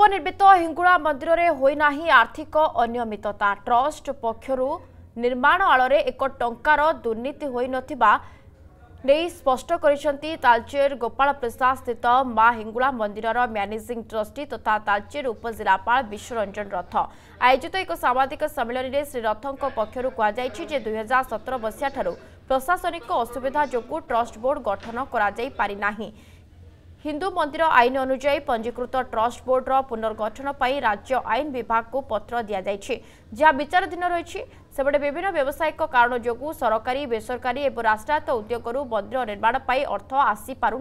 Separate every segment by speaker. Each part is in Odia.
Speaker 1: वनिर्मित हिङ्ग मन्दिरले आर्थिक अनियमितता ट्रस्ट पक्षरु निर्माण आल ट दुर्नीति नथिबा नै स्पष्ट गरिन्छ तालचेर गोपा प्रसाद स्थित माुला मन्दिर र म्यानेजिङ ट्रस्टी तथा तालचेर उपजिलापाल विश्वरंजन रथ आयोजित एको सामाजिक सम्मेलन रे श्री रथको पक्ष दुई हजार सत्र मसिह प्रशासनको असुविधा जको ट्रस्ट बोर्ड गठन करा जाय पारि नाही ହିନ୍ଦୁ ମନ୍ଦିର ଆଇନ ଅନୁଯାୟୀ ପଞ୍ଜିକୃତ ଟ୍ରଷ୍ଟ ବୋର୍ଡର ପୁନର୍ଗଠନ ପାଇଁ ରାଜ୍ୟ ଆଇନ ବିଭାଗକୁ ପତ୍ର ଦିଆଯାଇଛି ଯାହା ବିଚାରାଧୀନ ରହିଛି ସେପଟେ ବିଭିନ୍ନ ବ୍ୟବସାୟିକ କାରଣ ଯୋଗୁଁ ସରକାରୀ ବେସରକାରୀ ଏବଂ ରାଷ୍ଟ୍ରାୟତ୍ତ ଉଦ୍ୟୋଗରୁ ମନ୍ଦିର ନିର୍ମାଣ ପାଇଁ ଅର୍ଥ ଆସିପାରୁ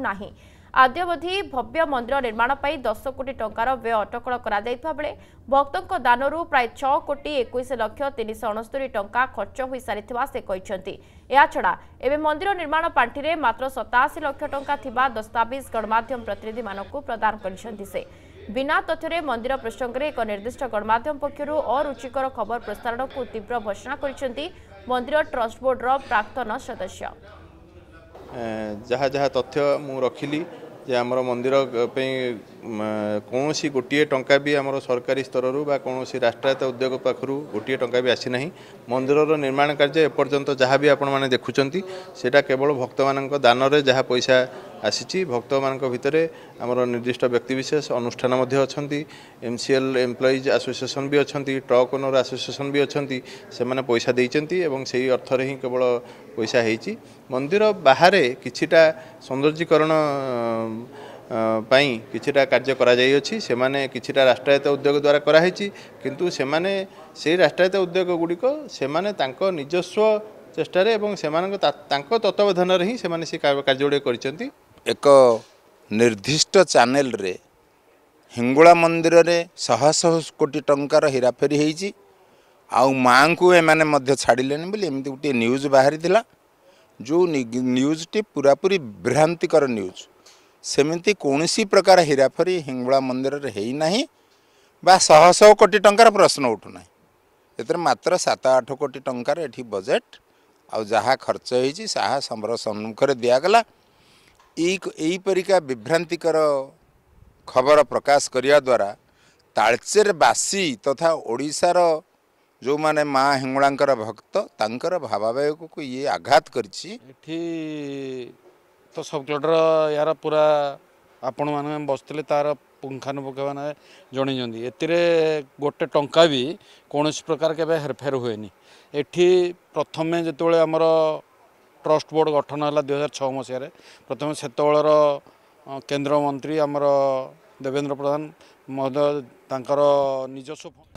Speaker 1: ଆଦ୍ୟବଧି ଭବ୍ୟ ମନ୍ଦିର ନିର୍ମାଣ ପାଇଁ ଦଶ କୋଟି ଟଙ୍କାର ବ୍ୟୟ ଅଟକଳ କରାଯାଇଥିବା ବେଳେ ଭକ୍ତଙ୍କ ଦାନରୁ ପ୍ରାୟ ଛଅ କୋଟି ଏକୋଇଶ ଲକ୍ଷ ତିନିଶହ ଅଣସ୍ତରୀ ଟଙ୍କା ଖର୍ଚ୍ଚ ହୋଇସାରିଥିବା ସେ କହିଛନ୍ତି ଏହାଛଡ଼ା ଏବେ ମନ୍ଦିର ନିର୍ମାଣ ପାଣ୍ଠିରେ ମାତ୍ର ସତାଅଶୀ ଲକ୍ଷ ଟଙ୍କା ଥିବା ଦସ୍ତାବିଜ ଗଣମାଧ୍ୟମ ପ୍ରତିନିଧିମାନଙ୍କୁ ପ୍ରଦାନ କରିଛନ୍ତି ସେ ବିନା ତଥ୍ୟରେ ମନ୍ଦିର ପ୍ରସଙ୍ଗରେ ଏକ ନିର୍ଦ୍ଦିଷ୍ଟ ଗଣମାଧ୍ୟମ ପକ୍ଷରୁ ଅରୁଚିକର ଖବର ପ୍ରସାରଣକୁ ତୀବ୍ର ଘୋଷଣା କରିଛନ୍ତି ମନ୍ଦିର ଟ୍ରଷ୍ଟ ବୋର୍ଡର ପ୍ରାକ୍ତନ ସଦସ୍ୟ
Speaker 2: ଯାହା ଯାହା ତଥ୍ୟ ମୁଁ যে আমার মন্দির কৌশি গোটিয়ে টঙ্কা বি আমার সরকারি স্তরর বা কৌশি রাষ্ট্রায়ত্ত উদ্যোগ পাখু গোটিয়ে টঙ্কা বি আসি না মন্দিরর নির্মাণ কার্য এপর্যন্ত যা বি আপনার দেখুম সেটা কেবল ভক্ত মান দানরে যা পয়সা ଆସିଛି ଭକ୍ତମାନଙ୍କ ଭିତରେ ଆମର ନିର୍ଦ୍ଦିଷ୍ଟ ବ୍ୟକ୍ତିବିଶେଷ ଅନୁଷ୍ଠାନ ମଧ୍ୟ ଅଛନ୍ତି ଏମ୍ସିଏଲ୍ ଏମ୍ପ୍ଲୟିଜ୍ ଆସୋସିଏସନ୍ ବି ଅଛନ୍ତି ଟ୍ରକ୍ ଓନର୍ ଆସୋସିଏସନ୍ ବି ଅଛନ୍ତି ସେମାନେ ପଇସା ଦେଇଛନ୍ତି ଏବଂ ସେଇ ଅର୍ଥରେ ହିଁ କେବଳ ପଇସା ହେଇଛି ମନ୍ଦିର ବାହାରେ କିଛିଟା ସୌନ୍ଦର୍ଯ୍ୟକରଣ ପାଇଁ କିଛିଟା କାର୍ଯ୍ୟ କରାଯାଇଅଛି ସେମାନେ କିଛିଟା ରାଷ୍ଟ୍ରାୟତ୍ତ ଉଦ୍ୟୋଗ ଦ୍ୱାରା କରାହେଇଛି କିନ୍ତୁ ସେମାନେ ସେଇ ରାଷ୍ଟ୍ରାୟତ୍ତ ଉଦ୍ୟୋଗ ଗୁଡ଼ିକ ସେମାନେ ତାଙ୍କ ନିଜସ୍ୱ চেষ্টার এবং সে তাঁর তত্ত্বাবধানের হি সে কার্যগুলো করেছেন
Speaker 3: ଏକ ନିର୍ଦ୍ଧିଷ୍ଟ ଚ୍ୟାନେଲରେ ହିଙ୍ଗୁଳା ମନ୍ଦିରରେ ଶହଶହ କୋଟି ଟଙ୍କାର ହେରାଫେରି ହୋଇଛି ଆଉ ମାଆଙ୍କୁ ଏମାନେ ମଧ୍ୟ ଛାଡ଼ିଲେନି ବୋଲି ଏମିତି ଗୋଟିଏ ନ୍ୟୁଜ୍ ବାହାରିଥିଲା ଯେଉଁ ନ୍ୟୁଜ୍ଟି ପୁରାପୁରି ବିଭ୍ରାନ୍ତିକର ନ୍ୟୁଜ୍ ସେମିତି କୌଣସି ପ୍ରକାର ହେରାଫେରି ହିଙ୍ଗୁଳା ମନ୍ଦିରରେ ହୋଇନାହିଁ ବା ଶହଶହ କୋଟି ଟଙ୍କାର ପ୍ରଶ୍ନ ଉଠୁନାହିଁ ଏଥିରେ ମାତ୍ର ସାତ ଆଠ କୋଟି ଟଙ୍କାର ଏଠି ବଜେଟ୍ ଆଉ ଯାହା ଖର୍ଚ୍ଚ ହୋଇଛି ତାହା ସମ୍ମୁଖରେ ଦିଆଗଲା ଏହିପରିକା ବିଭ୍ରାନ୍ତିକର ଖବର ପ୍ରକାଶ କରିବା ଦ୍ୱାରା ତାଳଚେରବାସୀ ତଥା ଓଡ଼ିଶାର ଯେଉଁମାନେ ମା ହିଙ୍ଗୁଳାଙ୍କର ଭକ୍ତ ତାଙ୍କର ଭାବାବେଗକୁ ଇଏ ଆଘାତ କରିଛି
Speaker 4: ଏଠି ତ ସବକଲଟର ଏହାର ପୁରା ଆପଣମାନେ ବସିଥିଲେ ତାର ପୁଙ୍ଖାନୁପୁଙ୍ଖମାନେ ଜଣେଇଛନ୍ତି ଏଥିରେ ଗୋଟେ ଟଙ୍କା ବି କୌଣସି ପ୍ରକାର କେବେ ହେରଫେର ହୁଏନି ଏଠି ପ୍ରଥମେ ଯେତେବେଳେ ଆମର ଟ୍ରଷ୍ଟ ବୋର୍ଡ଼ ଗଠନ ହେଲା ଦୁଇହଜାର ଛଅ ମସିହାରେ ପ୍ରଥମେ ସେତେବେଳର କେନ୍ଦ୍ରମନ୍ତ୍ରୀ ଆମର ଦେବେନ୍ଦ୍ର ପ୍ରଧାନ ମଧ୍ୟ ତାଙ୍କର ନିଜସ୍ୱ